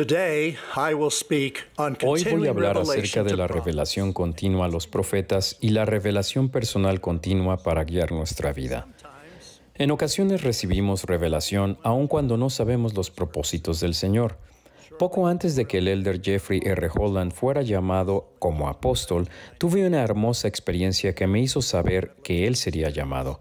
Hoy voy a hablar acerca de la revelación continua a los profetas y la revelación personal continua para guiar nuestra vida. En ocasiones recibimos revelación aun cuando no sabemos los propósitos del Señor. Poco antes de que el elder Jeffrey R. Holland fuera llamado como apóstol, tuve una hermosa experiencia que me hizo saber que él sería llamado.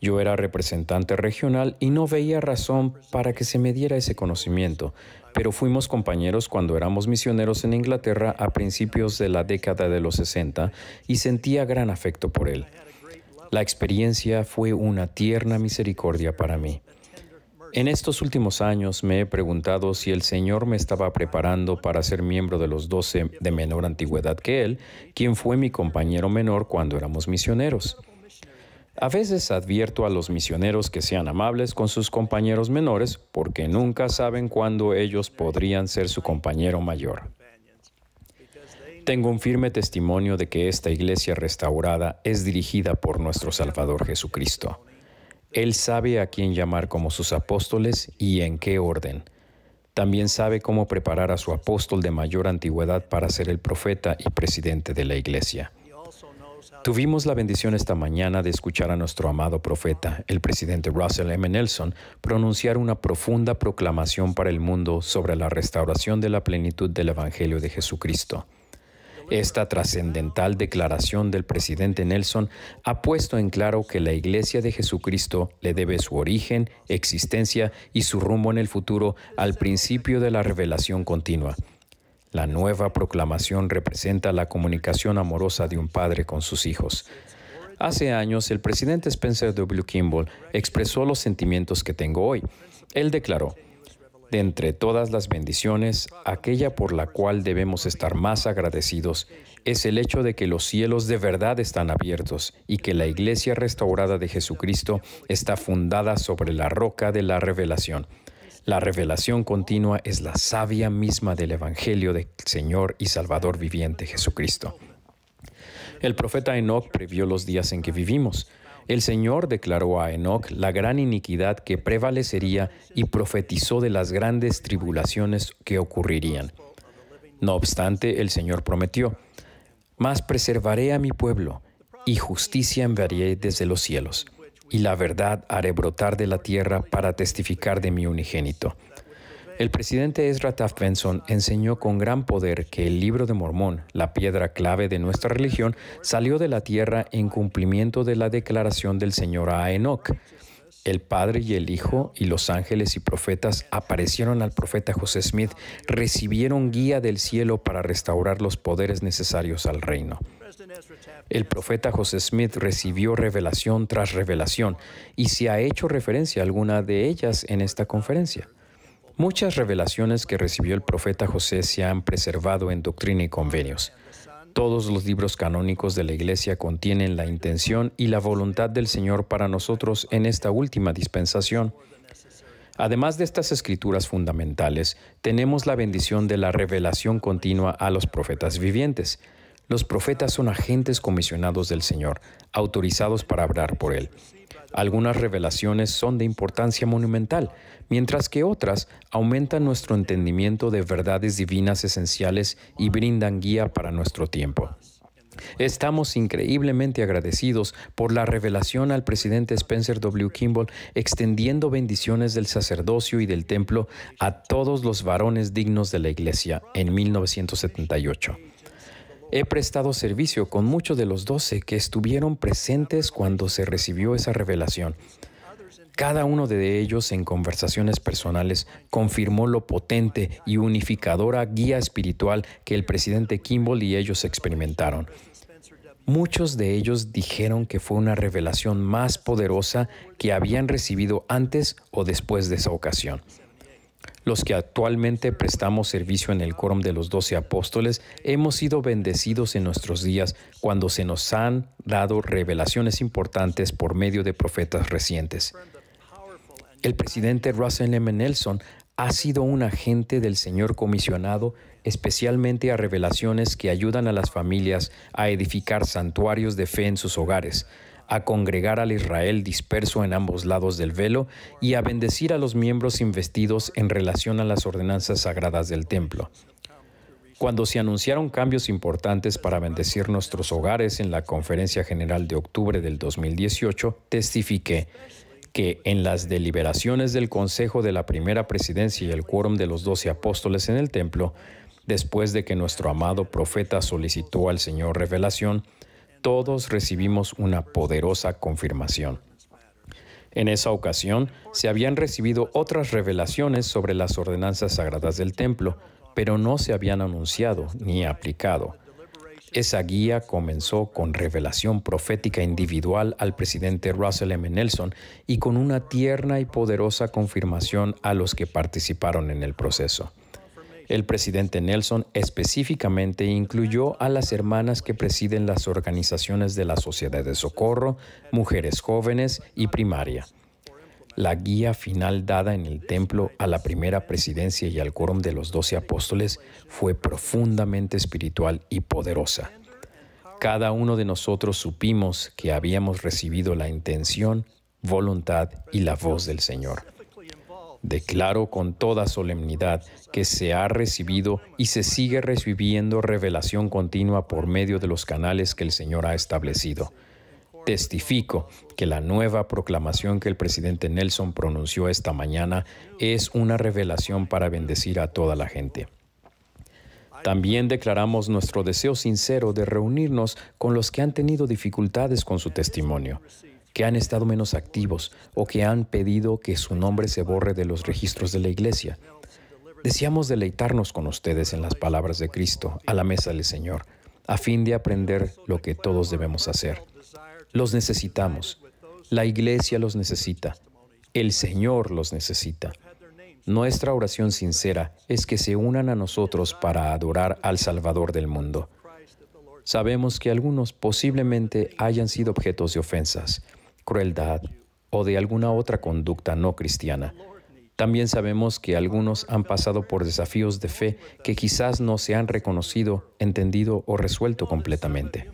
Yo era representante regional y no veía razón para que se me diera ese conocimiento, pero fuimos compañeros cuando éramos misioneros en Inglaterra a principios de la década de los 60 y sentía gran afecto por él. La experiencia fue una tierna misericordia para mí. En estos últimos años me he preguntado si el Señor me estaba preparando para ser miembro de los doce de menor antigüedad que él, quien fue mi compañero menor cuando éramos misioneros. A veces advierto a los misioneros que sean amables con sus compañeros menores porque nunca saben cuándo ellos podrían ser su compañero mayor. Tengo un firme testimonio de que esta iglesia restaurada es dirigida por nuestro Salvador Jesucristo. Él sabe a quién llamar como sus apóstoles y en qué orden. También sabe cómo preparar a su apóstol de mayor antigüedad para ser el profeta y presidente de la iglesia. Tuvimos la bendición esta mañana de escuchar a nuestro amado profeta, el presidente Russell M. Nelson, pronunciar una profunda proclamación para el mundo sobre la restauración de la plenitud del Evangelio de Jesucristo. Esta trascendental declaración del presidente Nelson ha puesto en claro que la Iglesia de Jesucristo le debe su origen, existencia y su rumbo en el futuro al principio de la revelación continua la nueva proclamación representa la comunicación amorosa de un padre con sus hijos. Hace años, el presidente Spencer W. Kimball expresó los sentimientos que tengo hoy. Él declaró, de entre todas las bendiciones, aquella por la cual debemos estar más agradecidos es el hecho de que los cielos de verdad están abiertos y que la iglesia restaurada de Jesucristo está fundada sobre la roca de la revelación. La revelación continua es la savia misma del Evangelio del Señor y Salvador viviente Jesucristo. El profeta Enoch previó los días en que vivimos. El Señor declaró a Enoch la gran iniquidad que prevalecería y profetizó de las grandes tribulaciones que ocurrirían. No obstante, el Señor prometió, Mas preservaré a mi pueblo, y justicia enviaré desde los cielos y la verdad haré brotar de la tierra para testificar de mi unigénito. El presidente Ezra Taft Benson enseñó con gran poder que el libro de Mormón, la piedra clave de nuestra religión, salió de la tierra en cumplimiento de la declaración del Señor a Enoch el Padre y el Hijo y los ángeles y profetas aparecieron al profeta José Smith, recibieron guía del cielo para restaurar los poderes necesarios al reino. El profeta José Smith recibió revelación tras revelación y se ha hecho referencia a alguna de ellas en esta conferencia. Muchas revelaciones que recibió el profeta José se han preservado en Doctrina y Convenios. Todos los libros canónicos de la Iglesia contienen la intención y la voluntad del Señor para nosotros en esta última dispensación. Además de estas escrituras fundamentales, tenemos la bendición de la revelación continua a los profetas vivientes. Los profetas son agentes comisionados del Señor, autorizados para hablar por Él. Algunas revelaciones son de importancia monumental, mientras que otras aumentan nuestro entendimiento de verdades divinas esenciales y brindan guía para nuestro tiempo. Estamos increíblemente agradecidos por la revelación al presidente Spencer W. Kimball extendiendo bendiciones del sacerdocio y del templo a todos los varones dignos de la iglesia en 1978. He prestado servicio con muchos de los doce que estuvieron presentes cuando se recibió esa revelación. Cada uno de ellos en conversaciones personales confirmó lo potente y unificadora guía espiritual que el presidente Kimball y ellos experimentaron. Muchos de ellos dijeron que fue una revelación más poderosa que habían recibido antes o después de esa ocasión. Los que actualmente prestamos servicio en el quórum de los doce apóstoles hemos sido bendecidos en nuestros días cuando se nos han dado revelaciones importantes por medio de profetas recientes. El presidente Russell M. Nelson ha sido un agente del Señor comisionado especialmente a revelaciones que ayudan a las familias a edificar santuarios de fe en sus hogares, a congregar al Israel disperso en ambos lados del velo y a bendecir a los miembros investidos en relación a las ordenanzas sagradas del templo. Cuando se anunciaron cambios importantes para bendecir nuestros hogares en la Conferencia General de octubre del 2018, testifiqué que en las deliberaciones del Consejo de la Primera Presidencia y el Quórum de los Doce Apóstoles en el Templo, después de que nuestro amado profeta solicitó al Señor revelación, todos recibimos una poderosa confirmación. En esa ocasión se habían recibido otras revelaciones sobre las ordenanzas sagradas del templo, pero no se habían anunciado ni aplicado. Esa guía comenzó con revelación profética individual al presidente Russell M. Nelson y con una tierna y poderosa confirmación a los que participaron en el proceso. El presidente Nelson específicamente incluyó a las hermanas que presiden las organizaciones de la Sociedad de Socorro, mujeres jóvenes y primaria. La guía final dada en el templo a la primera presidencia y al quórum de los doce apóstoles fue profundamente espiritual y poderosa. Cada uno de nosotros supimos que habíamos recibido la intención, voluntad y la voz del Señor. Declaro con toda solemnidad que se ha recibido y se sigue recibiendo revelación continua por medio de los canales que el Señor ha establecido. Testifico que la nueva proclamación que el presidente Nelson pronunció esta mañana es una revelación para bendecir a toda la gente. También declaramos nuestro deseo sincero de reunirnos con los que han tenido dificultades con su testimonio que han estado menos activos o que han pedido que su nombre se borre de los registros de la iglesia. Deseamos deleitarnos con ustedes en las palabras de Cristo a la mesa del Señor, a fin de aprender lo que todos debemos hacer. Los necesitamos. La iglesia los necesita. El Señor los necesita. Nuestra oración sincera es que se unan a nosotros para adorar al Salvador del mundo. Sabemos que algunos posiblemente hayan sido objetos de ofensas, crueldad o de alguna otra conducta no cristiana. También sabemos que algunos han pasado por desafíos de fe que quizás no se han reconocido, entendido o resuelto completamente.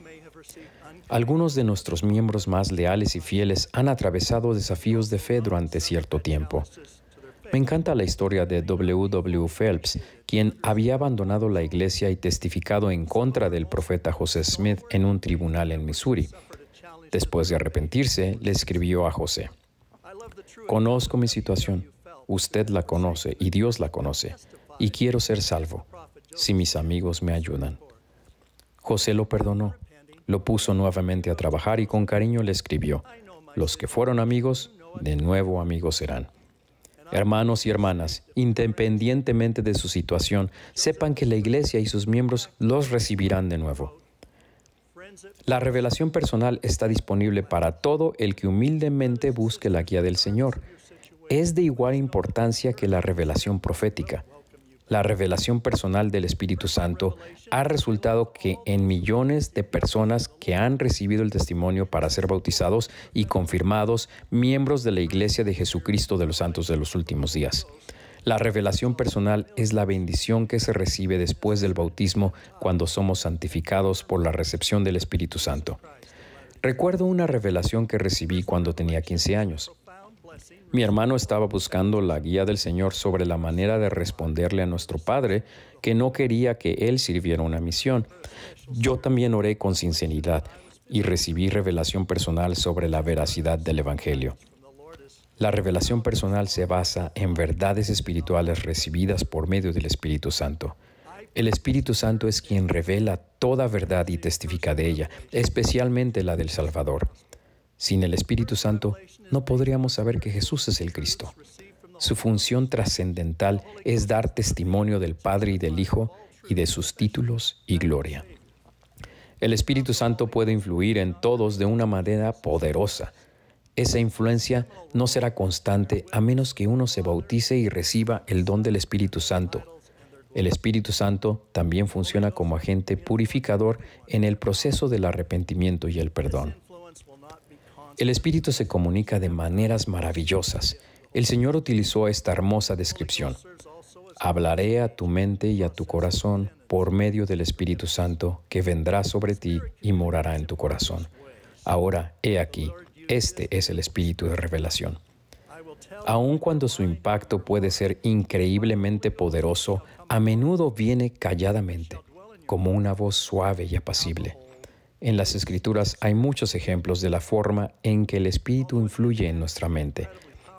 Algunos de nuestros miembros más leales y fieles han atravesado desafíos de fe durante cierto tiempo. Me encanta la historia de W.W. W. Phelps, quien había abandonado la iglesia y testificado en contra del profeta José Smith en un tribunal en Missouri, Después de arrepentirse, le escribió a José, Conozco mi situación, usted la conoce y Dios la conoce, y quiero ser salvo, si mis amigos me ayudan. José lo perdonó, lo puso nuevamente a trabajar y con cariño le escribió, Los que fueron amigos, de nuevo amigos serán. Hermanos y hermanas, independientemente de su situación, sepan que la iglesia y sus miembros los recibirán de nuevo. La revelación personal está disponible para todo el que humildemente busque la guía del Señor. Es de igual importancia que la revelación profética. La revelación personal del Espíritu Santo ha resultado que en millones de personas que han recibido el testimonio para ser bautizados y confirmados miembros de la Iglesia de Jesucristo de los Santos de los Últimos Días. La revelación personal es la bendición que se recibe después del bautismo cuando somos santificados por la recepción del Espíritu Santo. Recuerdo una revelación que recibí cuando tenía 15 años. Mi hermano estaba buscando la guía del Señor sobre la manera de responderle a nuestro Padre que no quería que Él sirviera una misión. Yo también oré con sinceridad y recibí revelación personal sobre la veracidad del Evangelio. La revelación personal se basa en verdades espirituales recibidas por medio del Espíritu Santo. El Espíritu Santo es quien revela toda verdad y testifica de ella, especialmente la del Salvador. Sin el Espíritu Santo no podríamos saber que Jesús es el Cristo. Su función trascendental es dar testimonio del Padre y del Hijo y de sus títulos y gloria. El Espíritu Santo puede influir en todos de una manera poderosa esa influencia no será constante a menos que uno se bautice y reciba el don del Espíritu Santo. El Espíritu Santo también funciona como agente purificador en el proceso del arrepentimiento y el perdón. El Espíritu se comunica de maneras maravillosas. El Señor utilizó esta hermosa descripción. Hablaré a tu mente y a tu corazón por medio del Espíritu Santo que vendrá sobre ti y morará en tu corazón. Ahora, he aquí, este es el espíritu de revelación. Aun cuando su impacto puede ser increíblemente poderoso, a menudo viene calladamente, como una voz suave y apacible. En las escrituras hay muchos ejemplos de la forma en que el espíritu influye en nuestra mente,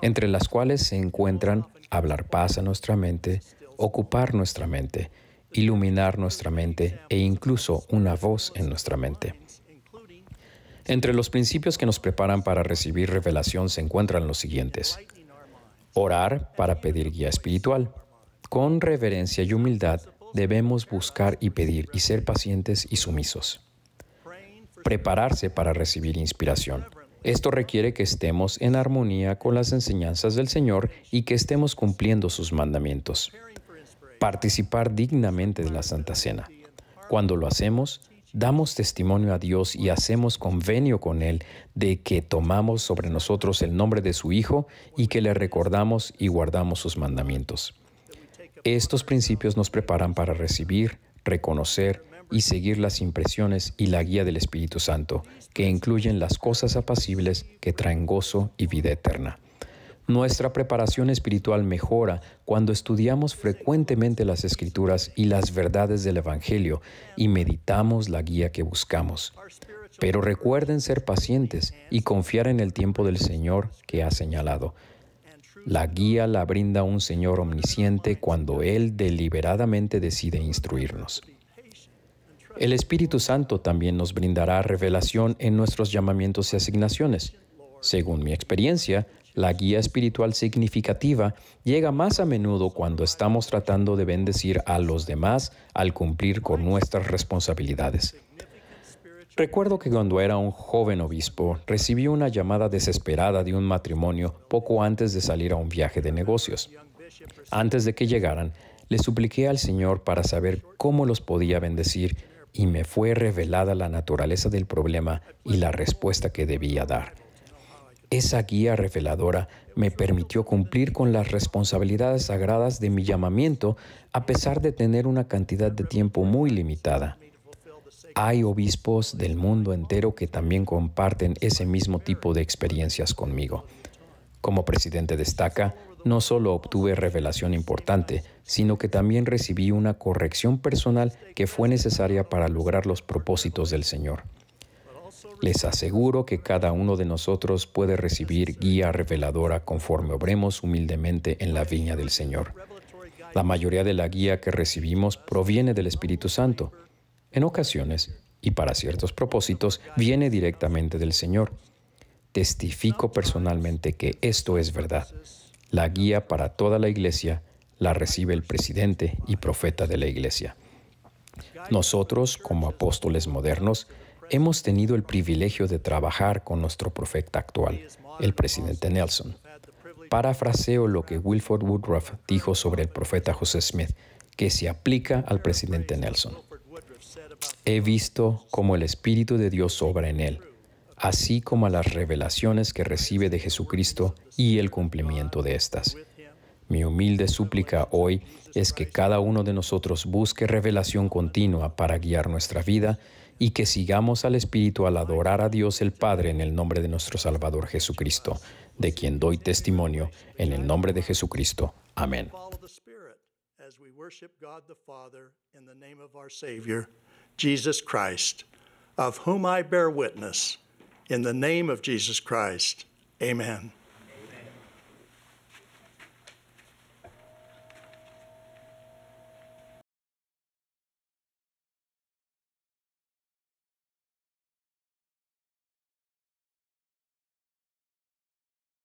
entre las cuales se encuentran hablar paz a nuestra mente, ocupar nuestra mente, iluminar nuestra mente e incluso una voz en nuestra mente. Entre los principios que nos preparan para recibir revelación se encuentran los siguientes. Orar para pedir guía espiritual. Con reverencia y humildad debemos buscar y pedir y ser pacientes y sumisos. Prepararse para recibir inspiración. Esto requiere que estemos en armonía con las enseñanzas del Señor y que estemos cumpliendo sus mandamientos. Participar dignamente de la Santa Cena. Cuando lo hacemos, damos testimonio a Dios y hacemos convenio con Él de que tomamos sobre nosotros el nombre de su Hijo y que le recordamos y guardamos sus mandamientos. Estos principios nos preparan para recibir, reconocer y seguir las impresiones y la guía del Espíritu Santo, que incluyen las cosas apacibles que traen gozo y vida eterna. Nuestra preparación espiritual mejora cuando estudiamos frecuentemente las escrituras y las verdades del Evangelio y meditamos la guía que buscamos. Pero recuerden ser pacientes y confiar en el tiempo del Señor que ha señalado. La guía la brinda un Señor omnisciente cuando Él deliberadamente decide instruirnos. El Espíritu Santo también nos brindará revelación en nuestros llamamientos y asignaciones. Según mi experiencia, la guía espiritual significativa llega más a menudo cuando estamos tratando de bendecir a los demás al cumplir con nuestras responsabilidades. Recuerdo que cuando era un joven obispo recibí una llamada desesperada de un matrimonio poco antes de salir a un viaje de negocios. Antes de que llegaran, le supliqué al Señor para saber cómo los podía bendecir y me fue revelada la naturaleza del problema y la respuesta que debía dar. Esa guía reveladora me permitió cumplir con las responsabilidades sagradas de mi llamamiento a pesar de tener una cantidad de tiempo muy limitada. Hay obispos del mundo entero que también comparten ese mismo tipo de experiencias conmigo. Como presidente destaca, no solo obtuve revelación importante, sino que también recibí una corrección personal que fue necesaria para lograr los propósitos del Señor. Les aseguro que cada uno de nosotros puede recibir guía reveladora conforme obremos humildemente en la viña del Señor. La mayoría de la guía que recibimos proviene del Espíritu Santo. En ocasiones, y para ciertos propósitos, viene directamente del Señor. Testifico personalmente que esto es verdad. La guía para toda la iglesia la recibe el presidente y profeta de la iglesia. Nosotros, como apóstoles modernos, hemos tenido el privilegio de trabajar con nuestro profeta actual, el presidente Nelson. Parafraseo lo que Wilford Woodruff dijo sobre el profeta José Smith, que se aplica al presidente Nelson. He visto cómo el Espíritu de Dios obra en él, así como las revelaciones que recibe de Jesucristo y el cumplimiento de estas. Mi humilde súplica hoy es que cada uno de nosotros busque revelación continua para guiar nuestra vida y que sigamos al Espíritu al adorar a Dios el Padre en el nombre de nuestro Salvador Jesucristo, de quien doy testimonio en el nombre de Jesucristo. Amén.